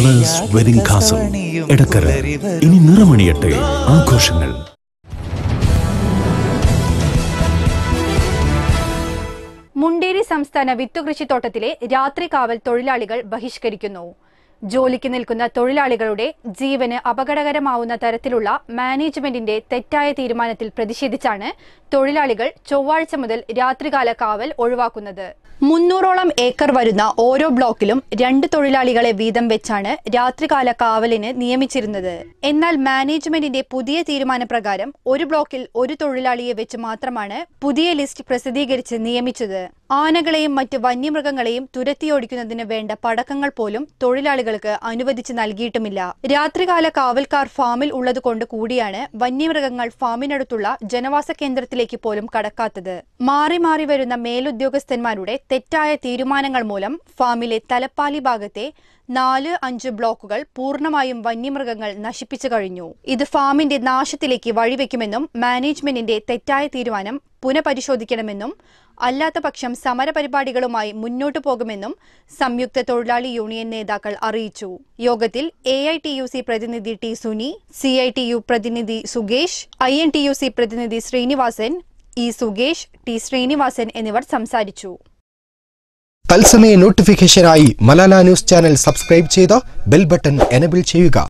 colours wedding castle Edakkara ഇനി നിറമണിയട്ടെ ആഘോഷങ്ങൾ മുണ്ടേരി സംസ്ഥാന വിത്തുകൃഷിത്തോട്ടത്തിലെ കാവൽ തൊഴിലാളികൾ ബഹിഷ്കരിക്കുന്നു ജോലിക്ക് നിൽക്കുന്ന തൊഴിലാളികളുടെ ജീവന് അപകടകരമാവുന്ന തരത്തിലുള്ള മാനേജ്മെന്റിന്റെ തെറ്റായ തീരുമാനത്തിൽ പ്രതിഷേധിച്ചാണ് തൊഴിലാളികൾ ചൊവ്വാഴ്ച മുതൽ രാത്രികാല കാവൽ ഒഴിവാക്കുന്നത് മുന്നൂറോളം ഏക്കർ വരുന്ന ഓരോ ബ്ലോക്കിലും രണ്ട് തൊഴിലാളികളെ വീതം വെച്ചാണ് രാത്രികാല കാവലിന് നിയമിച്ചിരുന്നത് എന്നാൽ മാനേജ്മെന്റിന്റെ പുതിയ തീരുമാനപ്രകാരം ഒരു ബ്ലോക്കിൽ ഒരു തൊഴിലാളിയെ വെച്ച് മാത്രമാണ് പുതിയ ലിസ്റ്റ് പ്രസിദ്ധീകരിച്ച് നിയമിച്ചത് ആനകളെയും മറ്റ് വന്യമൃഗങ്ങളെയും തുരത്തിയോടിക്കുന്നതിന് വേണ്ട പടക്കങ്ങൾ പോലും തൊഴിലാളികൾക്ക് അനുവദിച്ച് നൽകിയിട്ടുമില്ല രാത്രികാല കാവൽക്കാർ ഫാമിൽ ഉള്ളതുകൊണ്ട് കൂടിയാണ് വന്യമൃഗങ്ങൾ ഫാമിനടുത്തുള്ള ജനവാസ കേന്ദ്രത്തിൽ തലത്തിലേക്ക് പോലും കടക്കാത്തത് മാറി മാറി വരുന്ന മേലുദ്യോഗസ്ഥന്മാരുടെ തെറ്റായ തീരുമാനങ്ങൾ മൂലം ഫാമിലെ തലപ്പാലി ഭാഗത്തെ നാല് അഞ്ച് ബ്ലോക്കുകൾ പൂർണ്ണമായും വന്യമൃഗങ്ങൾ നശിപ്പിച്ചു കഴിഞ്ഞു ഇത് ഫാമിന്റെ നാശത്തിലേക്ക് വഴിവെക്കുമെന്നും മാനേജ്മെന്റിന്റെ തെറ്റായ തീരുമാനം പുനഃപരിശോധിക്കണമെന്നും അല്ലാത്ത പക്ഷം സമരപരിപാടികളുമായി മുന്നോട്ടു പോകുമെന്നും സംയുക്ത തൊഴിലാളി യൂണിയൻ നേതാക്കൾ അറിയിച്ചു യോഗത്തിൽ A I T U C പ്രതിനിധി T Suni C I T U പ്രതിനിധി സുഗേഷ് I N T U C പ്രതിനിധി ശ്രീനിവാസൻ ഇ സുഗേഷ് ടി ശ്രീനിവാസൻ എന്നിവർ സംസാരിച്ചു തത്സമയ നോട്ടിഫിക്കേഷനായി മലാല ന്യൂസ് ചാനൽ സബ്സ്ക്രൈബ് ചെയ്ത് ബെൽ ബട്ടൺ എനബിൾ ചെയ്യുക